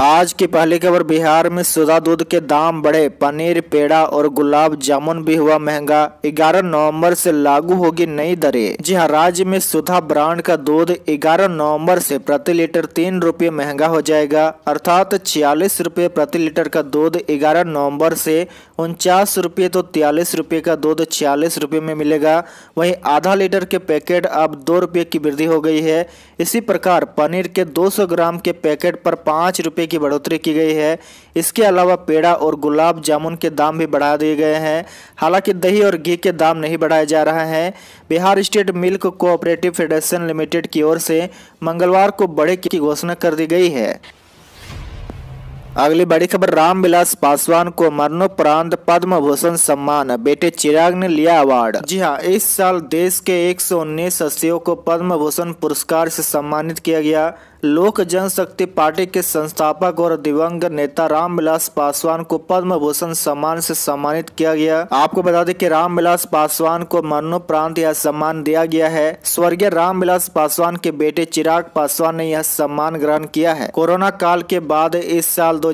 आज की पहली खबर बिहार में सुधा दूध के दाम बढ़े पनीर पेड़ा और गुलाब जामुन भी हुआ महंगा 11 नवंबर से लागू होगी नई दरें जी हाँ राज्य में सुधा ब्रांड का दूध 11 नवंबर से प्रति लीटर तीन रूपए महंगा हो जाएगा अर्थात छियालीस रूपए प्रति लीटर का दूध 11 नवंबर से उनचास रूपए तो तियालीस रूपए का दूध छियालीस रूपए में मिलेगा वही आधा लीटर के पैकेट अब दो रूपए की वृद्धि हो गई है इसी प्रकार पनीर के दो ग्राम के पैकेट पर पाँच की बढ़ोतरी की गई है इसके अलावा पेड़ा और गुलाब जामुन के दाम भी बढ़ा दिए गए हैं हालांकि दही और घी के दाम नहीं बढ़ाए जा रहे हैं Bihar state milk cooperative federation limited की ओर से मंगलवार को बड़े की घोषणा कर दी गई है अगली बड़ी खबर रामविलास पासवान को मरणोपरांत पद्म भूषण सम्मान बेटे चिराग ने लिया अवार्ड जी हां इस साल देश के 119 सौ हस्तियों को पद्म भूषण पुरस्कार से सम्मानित किया गया लोक जनशक्ति पार्टी के संस्थापक और दिवंगत नेता रामविलास पासवान को पद्म भूषण सम्मान से सम्मानित किया गया आपको बता दें कि रामविलास पासवान को मरणोप्रांत यह सम्मान दिया गया है स्वर्गीय रामविलास पासवान के बेटे चिराग पासवान ने यह सम्मान ग्रहण किया है कोरोना काल के बाद इस साल दो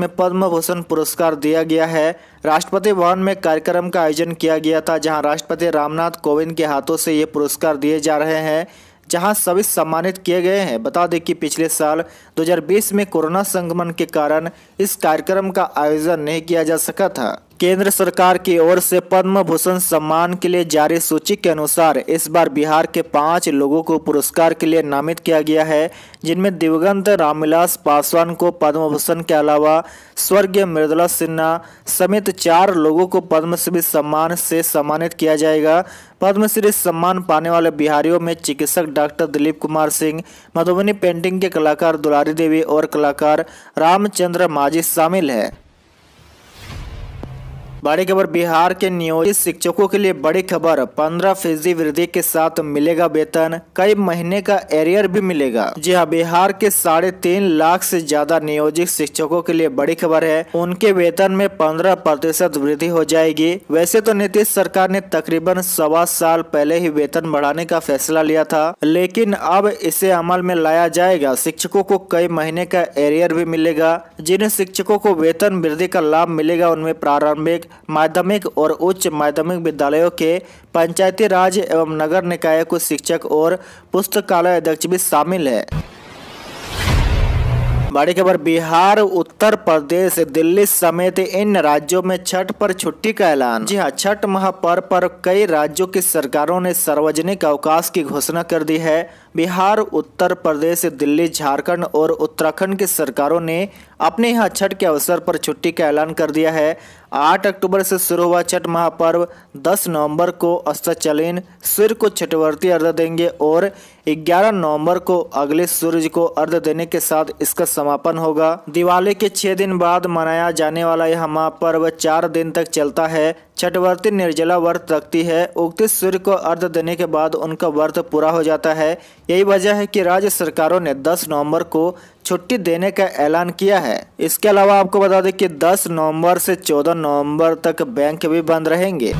में पद्म भूषण पुरस्कार दिया गया है राष्ट्रपति भवन में कार्यक्रम का आयोजन किया गया था जहाँ राष्ट्रपति रामनाथ कोविंद के हाथों से ये पुरस्कार दिए जा रहे हैं जहां सभी सम्मानित किए गए हैं बता दें कि पिछले साल 2020 में कोरोना संक्रमण के कारण इस कार्यक्रम का आयोजन नहीं किया जा सका था केंद्र सरकार की ओर से पद्म भूषण सम्मान के लिए जारी सूची के अनुसार इस बार बिहार के पांच लोगों को पुरस्कार के लिए नामित किया गया है जिनमें दिवंगत रामविलास पासवान को पद्म भूषण के अलावा स्वर्गीय मृदुला सिन्हा समेत चार लोगों को पद्मश्री सम्मान से सम्मानित किया जाएगा पद्मश्री सम्मान पाने वाले बिहारियों में चिकित्सक डॉक्टर दिलीप कुमार सिंह मधुबनी पेंटिंग के कलाकार दुलारी श्रीदेवी और कलाकार रामचंद्र माझी शामिल हैं बड़ी खबर बिहार के नियोजित शिक्षकों के लिए बड़ी खबर पंद्रह फीसदी वृद्धि के साथ मिलेगा वेतन कई महीने का एरियर भी मिलेगा जी हाँ बिहार के साढ़े तीन लाख से ज्यादा नियोजित शिक्षकों के लिए बड़ी खबर है उनके वेतन में पंद्रह प्रतिशत वृद्धि हो जाएगी वैसे तो नीतीश सरकार ने तकरीबन सवा साल पहले ही वेतन बढ़ाने का फैसला लिया था लेकिन अब इसे अमल में लाया जाएगा शिक्षकों को कई महीने का एरियर भी मिलेगा जिन शिक्षकों को वेतन वृद्धि का लाभ मिलेगा उनमें प्रारंभिक माध्यमिक और उच्च माध्यमिक विद्यालयों के पंचायती राज एवं नगर निकाय को शिक्षक और पुस्तकालय अध्यक्ष भी शामिल है बड़ी खबर बिहार उत्तर प्रदेश दिल्ली समेत इन राज्यों में छठ पर छुट्टी का ऐलान जी हाँ छठ महापर्व पर कई राज्यों की सरकारों ने सार्वजनिक अवकाश की घोषणा कर दी है बिहार उत्तर प्रदेश दिल्ली झारखंड और उत्तराखंड की सरकारों ने अपने यहाँ छठ के अवसर पर छुट्टी का ऐलान कर दिया है 8 अक्टूबर से शुरू हुआ छठ महापर्व 10 नवंबर को अस्तचलीन सूर्य को छठवर्ती अर्घ देंगे और 11 नवंबर को अगले सूर्य को अर्ध देने के साथ इसका समापन होगा दिवाली के छह दिन बाद मनाया जाने वाला यह महापर्व चार दिन तक चलता है छठवर्ती निर्जला व्रत रखती है उक्त सूर्य को अर्ध देने के बाद उनका व्रत पूरा हो जाता है यही वजह है कि राज्य सरकारों ने 10 नवंबर को छुट्टी देने का ऐलान किया है इसके अलावा आपको बता दें कि 10 नवंबर से 14 नवंबर तक बैंक भी बंद रहेंगे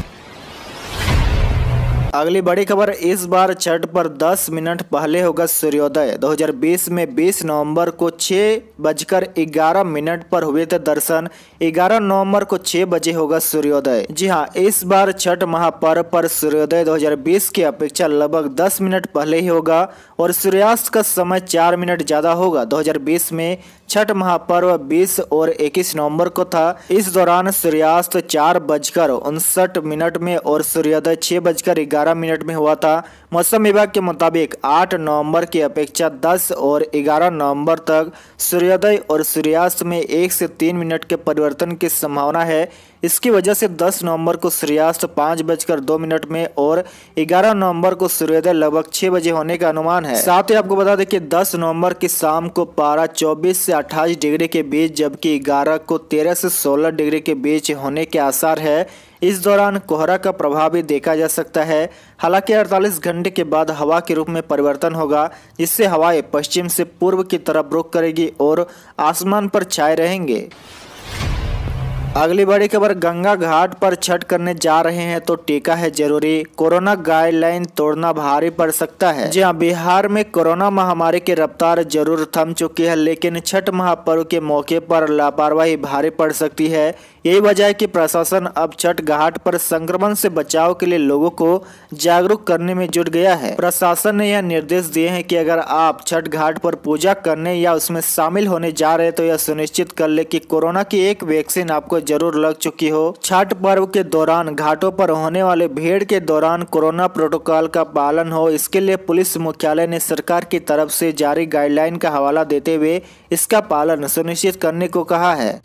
अगली बड़ी खबर इस बार छठ पर 10 मिनट पहले होगा सूर्योदय 2020 में 20 नवंबर को छह बजकर ग्यारह मिनट पर हुए थे दर्शन 11 नवंबर को 6 बजे होगा सूर्योदय जी हाँ इस बार छठ महापर्व पर सूर्योदय 2020 की अपेक्षा लगभग 10 मिनट पहले ही होगा और सूर्यास्त का समय 4 मिनट ज़्यादा होगा 2020 में छठ महापर्व 20 और 21 नवंबर को था इस दौरान सूर्यास्त चार बजकर उनसठ मिनट में और सूर्योदय छह बजकर 11 मिनट में हुआ था मौसम विभाग के मुताबिक 8 नवंबर की अपेक्षा 10 और 11 नवंबर तक सूर्योदय और सूर्यास्त में एक से तीन मिनट के परिवर्तन की संभावना है इसकी वजह से 10 नवंबर को सूर्यास्त पाँच बजकर दो मिनट में और 11 नवंबर को सूर्योदय लगभग छः बजे होने का अनुमान है साथ ही आपको बता दें कि 10 नवंबर की शाम को पारा 24 से 28 डिग्री के बीच जबकि 11 को 13 से 16 डिग्री के बीच होने के आसार है इस दौरान कोहरा का प्रभाव भी देखा जा सकता है हालांकि 48 घंटे के बाद हवा के रूप में परिवर्तन होगा जिससे हवाएं पश्चिम से पूर्व की तरफ रुख करेगी और आसमान पर छाए रहेंगे अगली बड़ी खबर गंगा घाट पर छठ करने जा रहे हैं तो टीका है जरूरी कोरोना गाइडलाइन तोड़ना भारी पड़ सकता है जी हाँ बिहार में कोरोना महामारी की रफ्तार जरूर थम चुकी है लेकिन छठ महापर्व के मौके पर लापरवाही भारी पड़ सकती है यही वजह है कि प्रशासन अब छठ घाट पर संक्रमण से बचाव के लिए लोगों को जागरूक करने में जुट गया है प्रशासन ने यह निर्देश दिए हैं कि अगर आप छठ घाट पर पूजा करने या उसमें शामिल होने जा रहे तो यह सुनिश्चित कर ले कि कोरोना की एक वैक्सीन आपको जरूर लग चुकी हो छठ पर्व के दौरान घाटों पर होने वाले भीड़ के दौरान कोरोना प्रोटोकॉल का पालन हो इसके लिए पुलिस मुख्यालय ने सरकार की तरफ से जारी गाइडलाइन का हवाला देते हुए इसका पालन सुनिश्चित करने को कहा है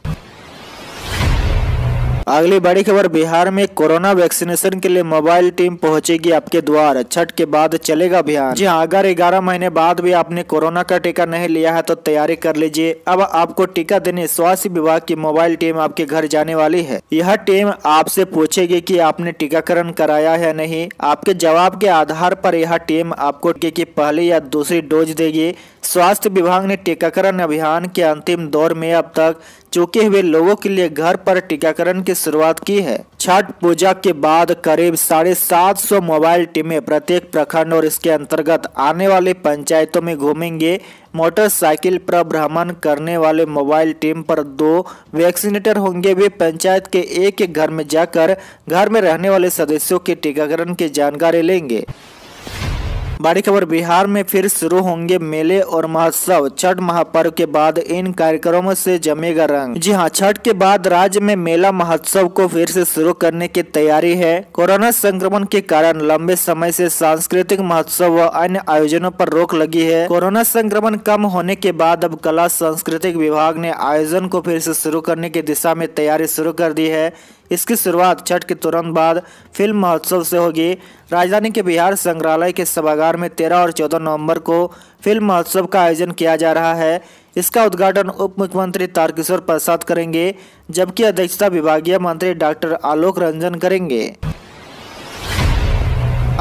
अगली बड़ी खबर बिहार में कोरोना वैक्सीनेशन के लिए मोबाइल टीम पहुंचेगी आपके द्वार छठ के बाद चलेगा अभियान जी हाँ अगर ग्यारह महीने बाद भी आपने कोरोना का टीका नहीं लिया है तो तैयारी कर लीजिए अब आपको टीका देने स्वास्थ्य विभाग की मोबाइल टीम आपके घर जाने वाली है यह टीम आपसे पूछेगी की आपने टीकाकरण कराया है नहीं आपके जवाब के आधार पर यह टीम आपको टीके की पहली या दूसरी डोज देगी स्वास्थ्य विभाग ने टीकाकरण अभियान के अंतिम दौर में अब तक चुके हुए लोगों के लिए घर पर टीकाकरण की शुरुआत की है छठ पूजा के बाद करीब साढ़े सात सौ मोबाइल टीमें प्रत्येक प्रखंड और इसके अंतर्गत आने वाले पंचायतों में घूमेंगे मोटरसाइकिल पर भ्रमण करने वाले मोबाइल टीम पर दो वैक्सीनेटर होंगे वे पंचायत के एक एक घर में जाकर घर में रहने वाले सदस्यों के टीकाकरण की जानकारी लेंगे बड़ी खबर बिहार में फिर शुरू होंगे मेले और महोत्सव छठ महापर्व के बाद इन कार्यक्रमों से जमेगा रंग जी हाँ छठ के बाद राज्य में मेला महोत्सव को फिर से शुरू करने की तैयारी है कोरोना संक्रमण के कारण लंबे समय से सांस्कृतिक महोत्सव व अन्य आयोजनों पर रोक लगी है कोरोना संक्रमण कम होने के बाद अब कला सांस्कृतिक विभाग ने आयोजन को फिर से शुरू करने की दिशा में तैयारी शुरू कर दी है इसकी शुरुआत छठ के तुरंत बाद फिल्म महोत्सव से होगी राजधानी के बिहार संग्रहालय के सभागार में 13 और 14 नवंबर को फिल्म महोत्सव का आयोजन किया जा रहा है इसका उद्घाटन उप मुख्यमंत्री तारकिशोर प्रसाद करेंगे जबकि अध्यक्षता विभागीय मंत्री डॉक्टर आलोक रंजन करेंगे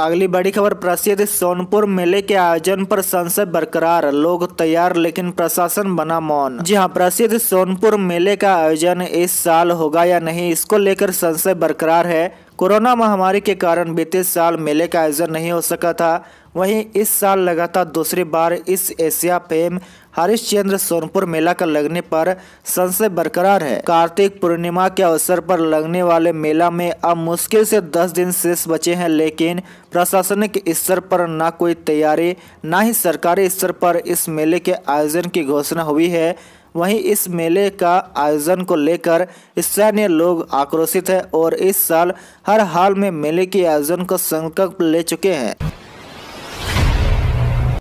अगली बड़ी खबर प्रसिद्ध सोनपुर मेले के आयोजन पर संशय बरकरार लोग तैयार लेकिन प्रशासन बना मौन जी हाँ प्रसिद्ध सोनपुर मेले का आयोजन इस साल होगा या नहीं इसको लेकर संशय बरकरार है कोरोना महामारी के कारण बीते साल मेले का आयोजन नहीं हो सका था वहीं इस साल लगातार दूसरी बार इस एशिया फेम हरिश्चंद्र सोनपुर मेला का लगने पर संशय बरकरार है कार्तिक पूर्णिमा के अवसर पर लगने वाले मेला में अब मुश्किल से 10 दिन शेष बचे हैं लेकिन प्रशासनिक स्तर पर ना कोई तैयारी ना ही सरकारी स्तर पर इस मेले के आयोजन की घोषणा हुई है वहीं इस मेले का आयोजन को लेकर स्थानीय लोग आक्रोशित हैं और इस साल हर हाल में मेले के आयोजन को संकल्प ले चुके हैं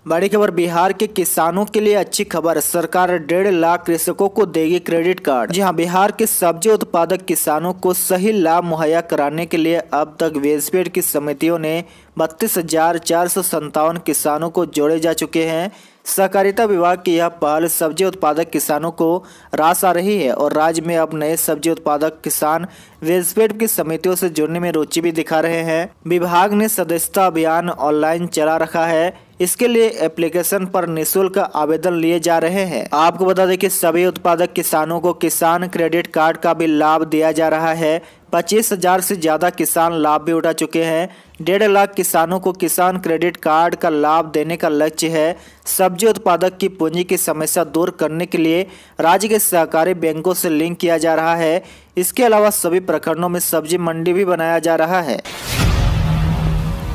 बड़ी खबर बिहार के किसानों के लिए अच्छी खबर सरकार डेढ़ लाख कृषकों को देगी क्रेडिट कार्ड जी हाँ बिहार के सब्जी उत्पादक किसानों को सही लाभ मुहैया कराने के लिए अब तक वेजपेड की समितियों ने बत्तीस हजार चार सौ संतावन किसानों को जोड़े जा चुके हैं सहकारिता विभाग की यह पहल सब्जी उत्पादक किसानों को रास आ रही है और राज्य में अब नए सब्जी उत्पादक किसान वेजपेट की समितियों से जुड़ने में रुचि भी दिखा रहे हैं विभाग ने सदस्यता अभियान ऑनलाइन चला रखा है इसके लिए एप्लीकेशन पर निशुल्क आवेदन लिए जा रहे हैं आपको बता दें कि सभी उत्पादक किसानों को किसान क्रेडिट कार्ड का भी लाभ दिया जा रहा है पच्चीस हजार से ज़्यादा किसान लाभ भी उठा चुके हैं डेढ़ लाख किसानों को किसान क्रेडिट कार्ड का लाभ देने का लक्ष्य है सब्जी उत्पादक की पूंजी की समस्या दूर करने के लिए राज्य के सहकारी बैंकों से लिंक किया जा रहा है इसके अलावा सभी प्रखंडों में सब्जी मंडी भी बनाया जा रहा है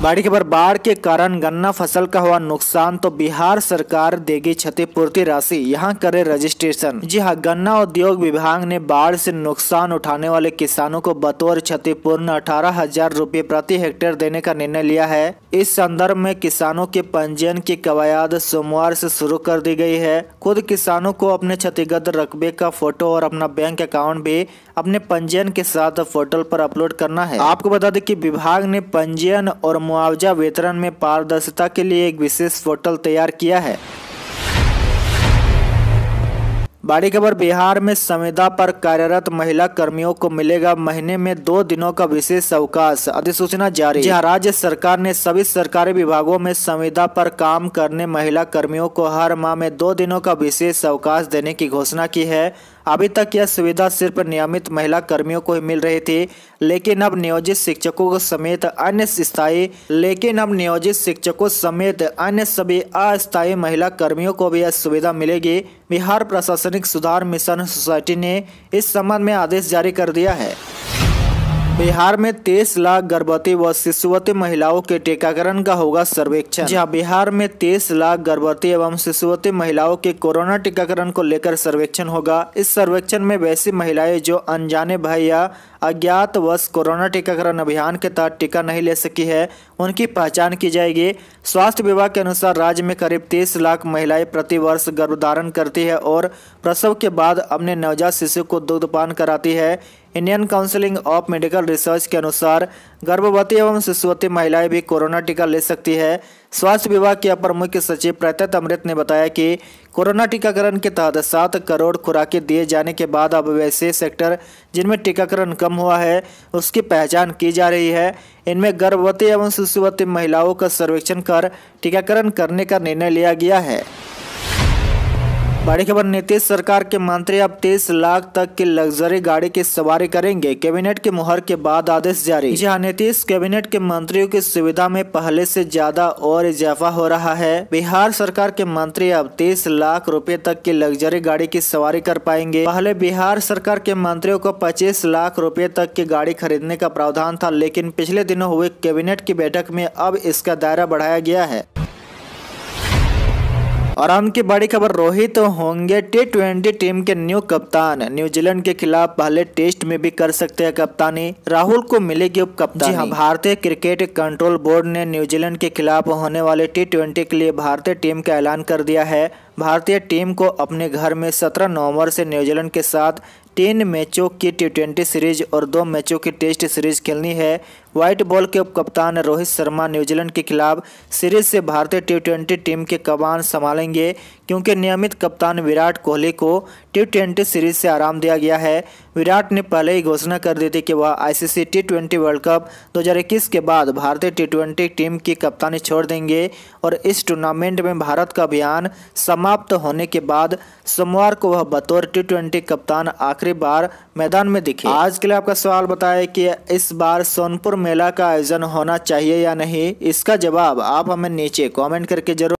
बाढ़ के खबर बाढ़ के कारण गन्ना फसल का हुआ नुकसान तो बिहार सरकार देगी क्षतिपूर्ति राशि यहां करे रजिस्ट्रेशन जी हां गन्ना उद्योग विभाग ने बाढ़ से नुकसान उठाने वाले किसानों को बतौर क्षतिपूर्ण अठारह हजार रूपए प्रति हेक्टेयर देने का निर्णय लिया है इस संदर्भ में किसानों के पंजीयन की कवायद सोमवार ऐसी शुरू कर दी गयी है खुद किसानों को अपने क्षतिगत रकबे का फोटो और अपना बैंक अकाउंट भी अपने पंजीयन के साथ पोर्टल आरोप अपलोड करना है आपको बता दें की विभाग ने पंजीयन और मुआवजा वितरण में पारदर्शिता के लिए एक विशेष पोर्टल तैयार किया है बड़ी खबर बिहार में संविदा पर कार्यरत महिला कर्मियों को मिलेगा महीने में दो दिनों का विशेष अवकाश अधिसूचना जारी जहां राज्य सरकार ने सभी सरकारी विभागों में संविदा पर काम करने महिला कर्मियों को हर माह में दो दिनों का विशेष अवकाश देने की घोषणा की है अभी तक यह सुविधा सिर्फ नियमित महिला कर्मियों को ही मिल रही थी लेकिन अब नियोजित शिक्षकों समेत अन्य स्थायी लेकिन अब नियोजित शिक्षकों समेत अन्य सभी अस्थायी महिला कर्मियों को भी यह सुविधा मिलेगी बिहार प्रशासनिक सुधार मिशन सोसाइटी ने इस संबंध में आदेश जारी कर दिया है बिहार में तेईस लाख गर्भवती व शिशुवती महिलाओं के टीकाकरण का होगा सर्वेक्षण हाँ बिहार में तेईस लाख गर्भवती एवं शिशुवती महिलाओं के कोरोना टीकाकरण को लेकर सर्वेक्षण होगा इस सर्वेक्षण में वैसी महिलाएं जो अनजाने भाई या अज्ञातवश कोरोना टीकाकरण अभियान के तहत टीका नहीं ले सकी है उनकी पहचान की जाएगी स्वास्थ्य विभाग के अनुसार राज्य में करीब तीस लाख महिलाएं प्रतिवर्ष गर्भधारण करती है और प्रसव के बाद अपने नवजात शिशु को दुग्ध पान कराती है Indian counselling of medical research के अनुसार गर्भवती एवं शिशुवती महिलाएं भी कोरोना टीका ले सकती है स्वास्थ्य विभाग के अपर मुख्य सचिव प्रत्यत अमृत ने बताया कि कोरोना टीकाकरण के तहत सात करोड़ खुराकें दिए जाने के बाद अब वैसे सेक्टर जिनमें टीकाकरण कम हुआ है उसकी पहचान की जा रही है इनमें गर्भवती एवं शिशुवती महिलाओं का सर्वेक्षण कर टीकाकरण करने का निर्णय लिया गया है बड़ी खबर नीतीश सरकार के मंत्री अब 30 लाख तक की लग्जरी गाड़ी की सवारी करेंगे कैबिनेट के मुहर के बाद आदेश जारी जहां नीतीश कैबिनेट के मंत्रियों की सुविधा में पहले से ज्यादा और इजाफा हो रहा है बिहार सरकार के मंत्री अब 30 लाख रुपए तक की लग्जरी गाड़ी की सवारी कर पाएंगे पहले बिहार सरकार के मंत्रियों को पच्चीस लाख रूपए तक की गाड़ी खरीदने का प्रावधान था लेकिन पिछले दिनों हुए कैबिनेट की बैठक में अब इसका दायरा बढ़ाया गया है और उनकी की बड़ी खबर रोहित तो होंगे टी ट्वेंटी टीम के न्यू कप्तान न्यूजीलैंड के खिलाफ पहले टेस्ट में भी कर सकते हैं कप्तानी राहुल को मिलेगी उप कप्तानी हाँ, भारतीय क्रिकेट कंट्रोल बोर्ड ने न्यूजीलैंड के खिलाफ होने वाले टी ट्वेंटी के लिए भारतीय टीम का ऐलान कर दिया है भारतीय टीम को अपने घर में 17 नवंबर से न्यूजीलैंड के साथ तीन मैचों की टी ट्वेंटी सीरीज और दो मैचों की टेस्ट सीरीज खेलनी है व्हाइट बॉल के उप कप्तान रोहित शर्मा न्यूजीलैंड के खिलाफ सीरीज से भारतीय टी ट्वेंटी टीम के कबान संभालेंगे क्योंकि नियमित कप्तान विराट कोहली को टी ट्वेंटी सीरीज से आराम दिया गया है विराट ने पहले ही घोषणा कर दी थी कि वह ICC T twenty world cup 2021 के बाद भारतीय टी ट्वेंटी टीम की कप्तानी छोड़ देंगे और इस टूर्नामेंट में भारत का अभियान समाप्त होने के बाद सोमवार को वह बतौर टी ट्वेंटी कप्तान आखिरी बार मैदान में दिखे आज के लिए आपका सवाल बताया कि इस बार सोनपुर मेला का आयोजन होना चाहिए या नहीं इसका जवाब आप हमें नीचे कॉमेंट करके जरूर